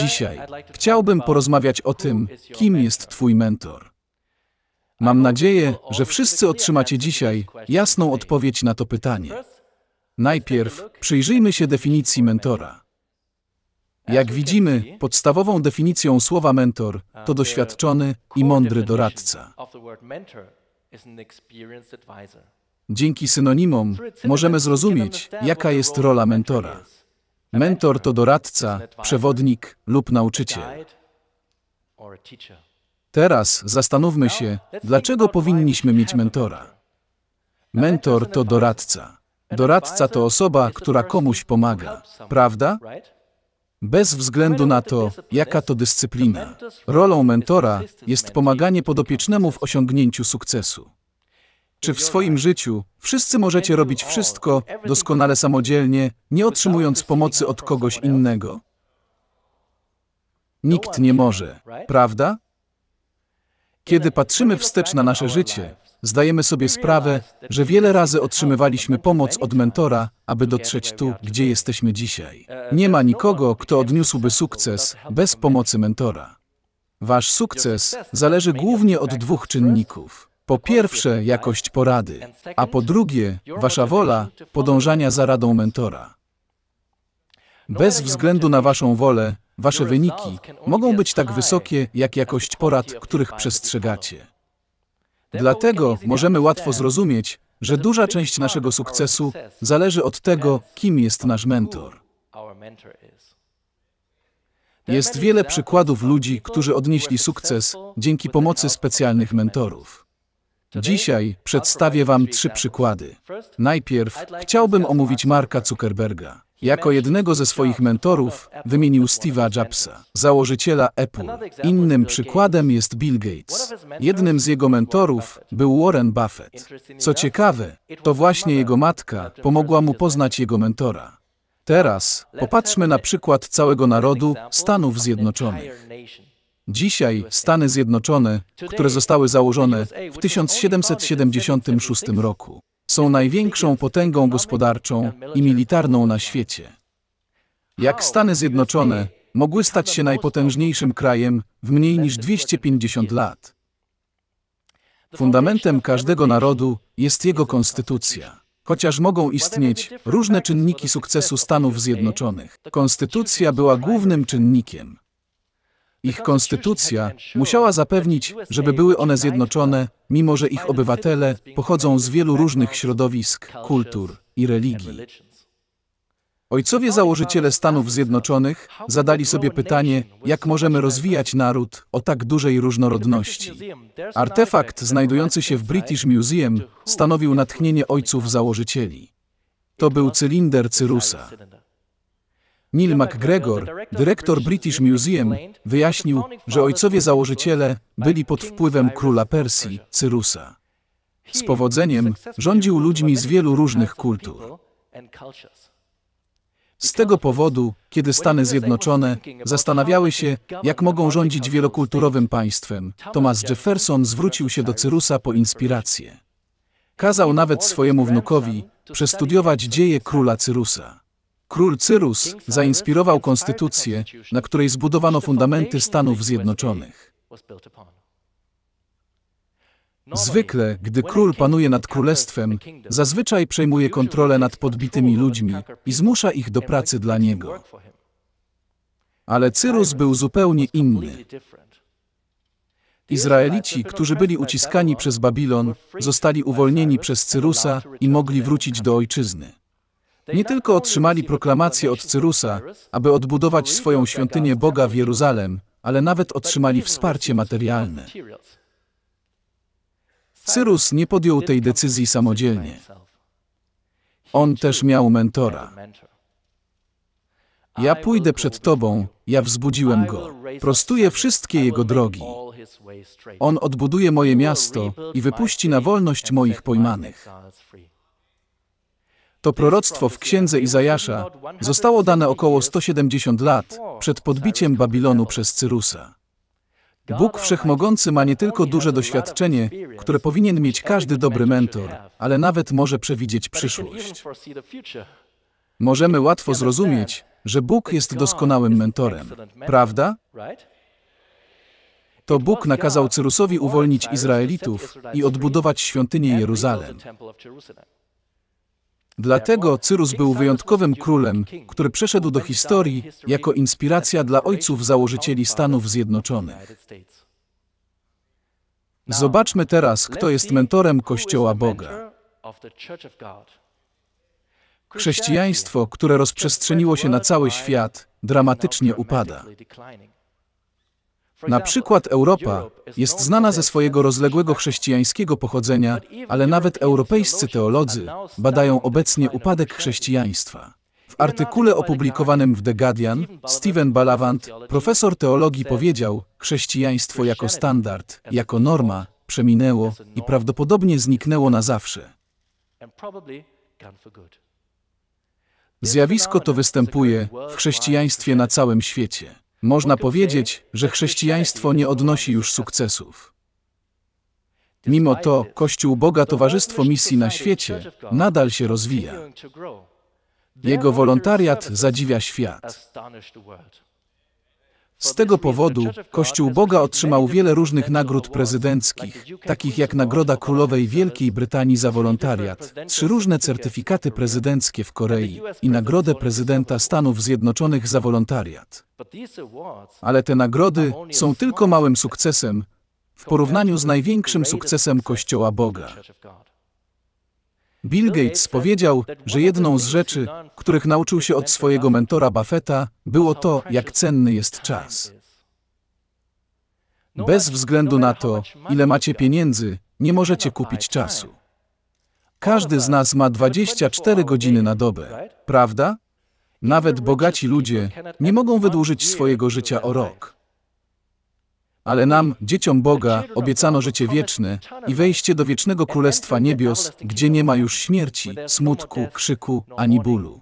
Dzisiaj chciałbym porozmawiać o tym, kim jest Twój mentor. Mam nadzieję, że wszyscy otrzymacie dzisiaj jasną odpowiedź na to pytanie. Najpierw przyjrzyjmy się definicji mentora. Jak widzimy, podstawową definicją słowa mentor to doświadczony i mądry doradca. Dzięki synonimom możemy zrozumieć, jaka jest rola mentora. Mentor to doradca, przewodnik lub nauczyciel. Teraz zastanówmy się, dlaczego powinniśmy mieć mentora. Mentor to doradca. Doradca to osoba, która komuś pomaga, prawda? Bez względu na to, jaka to dyscyplina. Rolą mentora jest pomaganie podopiecznemu w osiągnięciu sukcesu czy w swoim życiu, wszyscy możecie robić wszystko doskonale samodzielnie, nie otrzymując pomocy od kogoś innego. Nikt nie może, prawda? Kiedy patrzymy wstecz na nasze życie, zdajemy sobie sprawę, że wiele razy otrzymywaliśmy pomoc od mentora, aby dotrzeć tu, gdzie jesteśmy dzisiaj. Nie ma nikogo, kto odniósłby sukces bez pomocy mentora. Wasz sukces zależy głównie od dwóch czynników. Po pierwsze, jakość porady, a po drugie, wasza wola podążania za radą mentora. Bez względu na waszą wolę, wasze wyniki mogą być tak wysokie, jak jakość porad, których przestrzegacie. Dlatego możemy łatwo zrozumieć, że duża część naszego sukcesu zależy od tego, kim jest nasz mentor. Jest wiele przykładów ludzi, którzy odnieśli sukces dzięki pomocy specjalnych mentorów. Dzisiaj przedstawię Wam trzy przykłady. Najpierw chciałbym omówić Marka Zuckerberga. Jako jednego ze swoich mentorów wymienił Steve'a Jobsa, założyciela Apple. Innym przykładem jest Bill Gates. Jednym z jego mentorów był Warren Buffett. Co ciekawe, to właśnie jego matka pomogła mu poznać jego mentora. Teraz popatrzmy na przykład całego narodu Stanów Zjednoczonych. Dzisiaj Stany Zjednoczone, które zostały założone w 1776 roku, są największą potęgą gospodarczą i militarną na świecie. Jak Stany Zjednoczone mogły stać się najpotężniejszym krajem w mniej niż 250 lat? Fundamentem każdego narodu jest jego konstytucja. Chociaż mogą istnieć różne czynniki sukcesu Stanów Zjednoczonych, konstytucja była głównym czynnikiem. Ich konstytucja musiała zapewnić, żeby były one zjednoczone, mimo że ich obywatele pochodzą z wielu różnych środowisk, kultur i religii. Ojcowie założyciele Stanów Zjednoczonych zadali sobie pytanie, jak możemy rozwijać naród o tak dużej różnorodności. Artefakt znajdujący się w British Museum stanowił natchnienie ojców założycieli. To był cylinder Cyrusa. Neil MacGregor, dyrektor British Museum, wyjaśnił, że ojcowie założyciele byli pod wpływem króla Persji, Cyrusa. Z powodzeniem rządził ludźmi z wielu różnych kultur. Z tego powodu, kiedy Stany Zjednoczone zastanawiały się, jak mogą rządzić wielokulturowym państwem, Thomas Jefferson zwrócił się do Cyrusa po inspirację. Kazał nawet swojemu wnukowi przestudiować dzieje króla Cyrusa. Król Cyrus zainspirował konstytucję, na której zbudowano fundamenty Stanów Zjednoczonych. Zwykle, gdy król panuje nad królestwem, zazwyczaj przejmuje kontrolę nad podbitymi ludźmi i zmusza ich do pracy dla niego. Ale Cyrus był zupełnie inny. Izraelici, którzy byli uciskani przez Babilon, zostali uwolnieni przez Cyrusa i mogli wrócić do ojczyzny. Nie tylko otrzymali proklamację od Cyrusa, aby odbudować swoją świątynię Boga w Jeruzalem, ale nawet otrzymali wsparcie materialne. Cyrus nie podjął tej decyzji samodzielnie. On też miał mentora. Ja pójdę przed Tobą, ja wzbudziłem go. Prostuję wszystkie jego drogi. On odbuduje moje miasto i wypuści na wolność moich pojmanych. To proroctwo w księdze Izajasza zostało dane około 170 lat przed podbiciem Babilonu przez Cyrusa. Bóg Wszechmogący ma nie tylko duże doświadczenie, które powinien mieć każdy dobry mentor, ale nawet może przewidzieć przyszłość. Możemy łatwo zrozumieć, że Bóg jest doskonałym mentorem, prawda? To Bóg nakazał Cyrusowi uwolnić Izraelitów i odbudować świątynię Jeruzalem. Dlatego Cyrus był wyjątkowym królem, który przeszedł do historii jako inspiracja dla ojców założycieli Stanów Zjednoczonych. Zobaczmy teraz, kto jest mentorem Kościoła Boga. Chrześcijaństwo, które rozprzestrzeniło się na cały świat, dramatycznie upada. Na przykład Europa jest znana ze swojego rozległego chrześcijańskiego pochodzenia, ale nawet europejscy teolodzy badają obecnie upadek chrześcijaństwa. W artykule opublikowanym w The Guardian Steven Balavant, profesor teologii, powiedział: Chrześcijaństwo jako standard, jako norma przeminęło i prawdopodobnie zniknęło na zawsze. Zjawisko to występuje w chrześcijaństwie na całym świecie. Można powiedzieć, że chrześcijaństwo nie odnosi już sukcesów. Mimo to Kościół Boga Towarzystwo Misji na świecie nadal się rozwija. Jego wolontariat zadziwia świat. Z tego powodu Kościół Boga otrzymał wiele różnych nagród prezydenckich, takich jak Nagroda Królowej Wielkiej Brytanii za wolontariat, trzy różne certyfikaty prezydenckie w Korei i Nagrodę Prezydenta Stanów Zjednoczonych za wolontariat. Ale te nagrody są tylko małym sukcesem w porównaniu z największym sukcesem Kościoła Boga. Bill Gates powiedział, że jedną z rzeczy, których nauczył się od swojego mentora Buffetta, było to, jak cenny jest czas. Bez względu na to, ile macie pieniędzy, nie możecie kupić czasu. Każdy z nas ma 24 godziny na dobę, prawda? Nawet bogaci ludzie nie mogą wydłużyć swojego życia o rok. Ale nam, dzieciom Boga, obiecano życie wieczne i wejście do wiecznego Królestwa Niebios, gdzie nie ma już śmierci, smutku, krzyku ani bólu.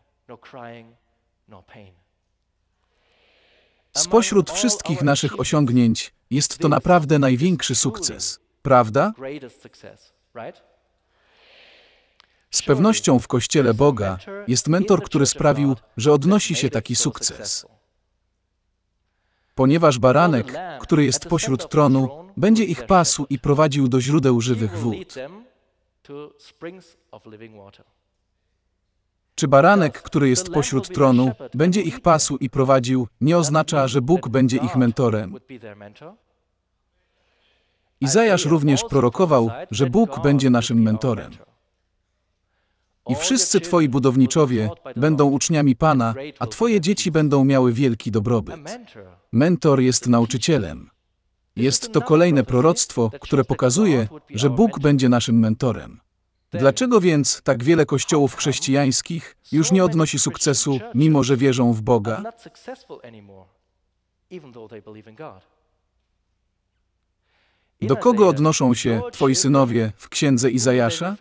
Spośród wszystkich naszych osiągnięć jest to naprawdę największy sukces, prawda? Z pewnością w Kościele Boga jest mentor, który sprawił, że odnosi się taki sukces. Ponieważ baranek, który jest pośród tronu, będzie ich pasł i prowadził do źródeł żywych wód. Czy baranek, który jest pośród tronu, będzie ich pasł i prowadził, nie oznacza, że Bóg będzie ich mentorem. Izajasz również prorokował, że Bóg będzie naszym mentorem. I wszyscy Twoi budowniczowie będą uczniami Pana, a Twoje dzieci będą miały wielki dobrobyt. Mentor jest nauczycielem. Jest to kolejne proroctwo, które pokazuje, że Bóg będzie naszym mentorem. Dlaczego więc tak wiele kościołów chrześcijańskich już nie odnosi sukcesu, mimo że wierzą w Boga? Do kogo odnoszą się Twoi synowie w księdze Izajasza?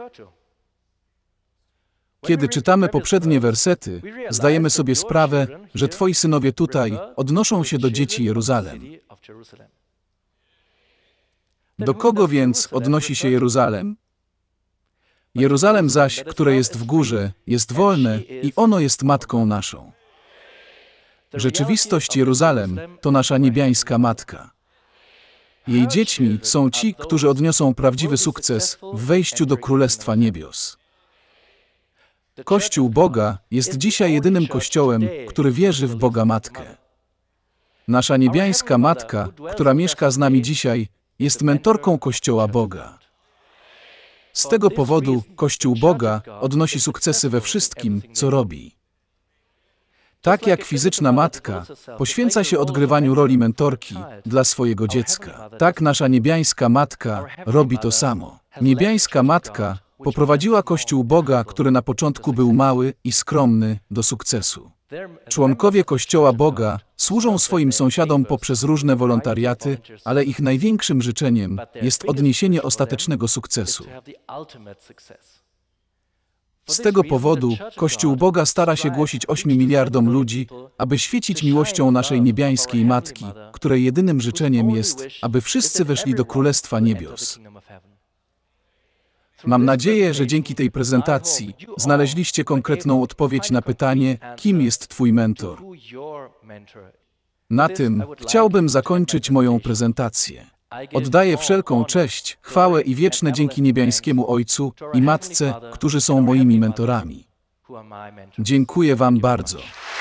Kiedy czytamy poprzednie wersety, zdajemy sobie sprawę, że Twoi synowie tutaj odnoszą się do dzieci Jeruzalem. Do kogo więc odnosi się Jeruzalem? Jeruzalem zaś, które jest w górze, jest wolne i ono jest matką naszą. Rzeczywistość Jeruzalem to nasza niebiańska matka. Jej dziećmi są ci, którzy odniosą prawdziwy sukces w wejściu do Królestwa Niebios. Kościół Boga jest dzisiaj jedynym kościołem, który wierzy w Boga Matkę. Nasza niebiańska Matka, która mieszka z nami dzisiaj, jest mentorką Kościoła Boga. Z tego powodu Kościół Boga odnosi sukcesy we wszystkim, co robi. Tak jak fizyczna matka poświęca się odgrywaniu roli mentorki dla swojego dziecka, tak nasza niebiańska matka robi to samo. Niebiańska matka poprowadziła Kościół Boga, który na początku był mały i skromny, do sukcesu. Członkowie Kościoła Boga służą swoim sąsiadom poprzez różne wolontariaty, ale ich największym życzeniem jest odniesienie ostatecznego sukcesu. Z tego powodu Kościół Boga stara się głosić 8 miliardom ludzi, aby świecić miłością naszej niebiańskiej Matki, której jedynym życzeniem jest, aby wszyscy weszli do Królestwa Niebios. Mam nadzieję, że dzięki tej prezentacji znaleźliście konkretną odpowiedź na pytanie, kim jest Twój mentor. Na tym chciałbym zakończyć moją prezentację. Oddaję wszelką cześć, chwałę i wieczne dzięki niebiańskiemu Ojcu i Matce, którzy są moimi mentorami. Dziękuję Wam bardzo.